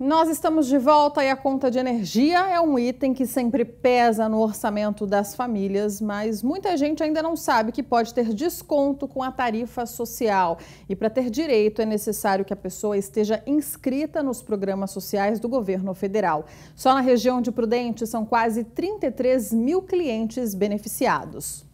Nós estamos de volta e a conta de energia é um item que sempre pesa no orçamento das famílias, mas muita gente ainda não sabe que pode ter desconto com a tarifa social. E para ter direito é necessário que a pessoa esteja inscrita nos programas sociais do governo federal. Só na região de Prudente são quase 33 mil clientes beneficiados.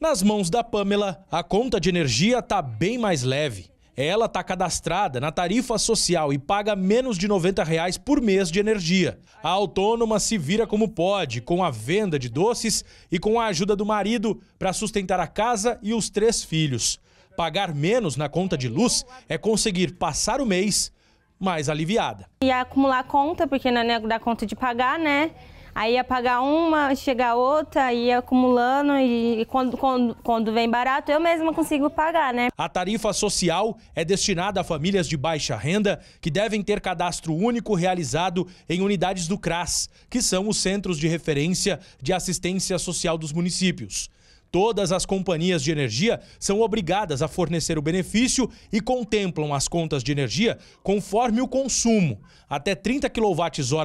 Nas mãos da Pamela, a conta de energia está bem mais leve ela está cadastrada na tarifa social e paga menos de R$ 90 reais por mês de energia. A autônoma se vira como pode, com a venda de doces e com a ajuda do marido para sustentar a casa e os três filhos. Pagar menos na conta de luz é conseguir passar o mês mais aliviada. E acumular conta, porque não é nego da conta de pagar, né? Aí ia pagar uma, chegar outra, ia acumulando e quando, quando, quando vem barato eu mesma consigo pagar, né? A tarifa social é destinada a famílias de baixa renda que devem ter cadastro único realizado em unidades do CRAS, que são os centros de referência de assistência social dos municípios. Todas as companhias de energia são obrigadas a fornecer o benefício e contemplam as contas de energia conforme o consumo. Até 30 kWh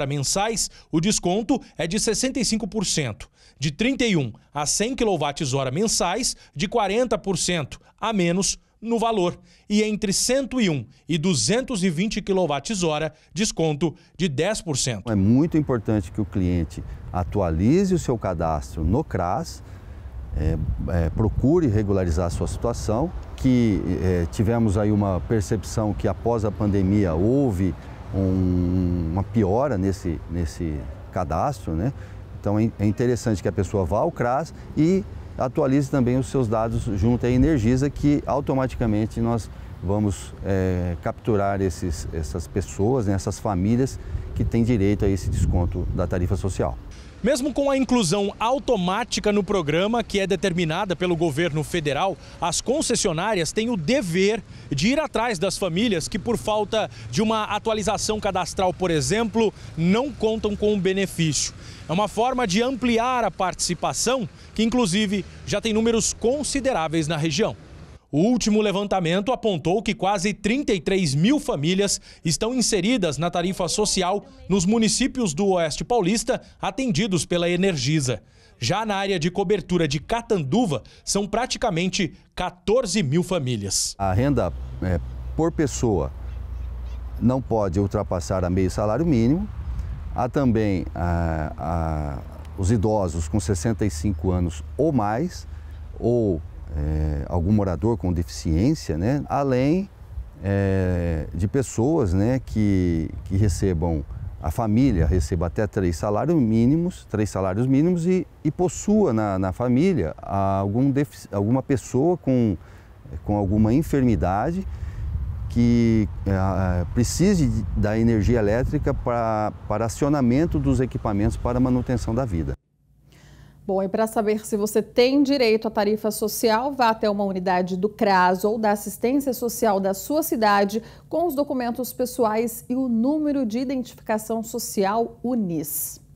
mensais, o desconto é de 65%. De 31 a 100 kWh mensais, de 40%, a menos no valor. E entre 101 e 220 kWh, desconto de 10%. Então, é muito importante que o cliente atualize o seu cadastro no CRAS é, é, procure regularizar a sua situação, que é, tivemos aí uma percepção que após a pandemia houve um, uma piora nesse, nesse cadastro, né? Então é, é interessante que a pessoa vá ao CRAS e atualize também os seus dados junto à Energisa, que automaticamente nós vamos é, capturar esses, essas pessoas, né, essas famílias que têm direito a esse desconto da tarifa social. Mesmo com a inclusão automática no programa, que é determinada pelo governo federal, as concessionárias têm o dever de ir atrás das famílias que, por falta de uma atualização cadastral, por exemplo, não contam com o benefício. É uma forma de ampliar a participação, que inclusive já tem números consideráveis na região. O último levantamento apontou que quase 33 mil famílias estão inseridas na tarifa social nos municípios do Oeste Paulista atendidos pela Energisa. Já na área de cobertura de Catanduva, são praticamente 14 mil famílias. A renda é, por pessoa não pode ultrapassar a meio salário mínimo. Há também a, a, os idosos com 65 anos ou mais, ou algum morador com deficiência, né? além é, de pessoas né, que, que recebam, a família receba até três salários mínimos, três salários mínimos e, e possua na, na família algum alguma pessoa com, com alguma enfermidade que é, precise da energia elétrica para, para acionamento dos equipamentos para manutenção da vida. Bom, e para saber se você tem direito à tarifa social, vá até uma unidade do CRAS ou da assistência social da sua cidade com os documentos pessoais e o número de identificação social UNIS.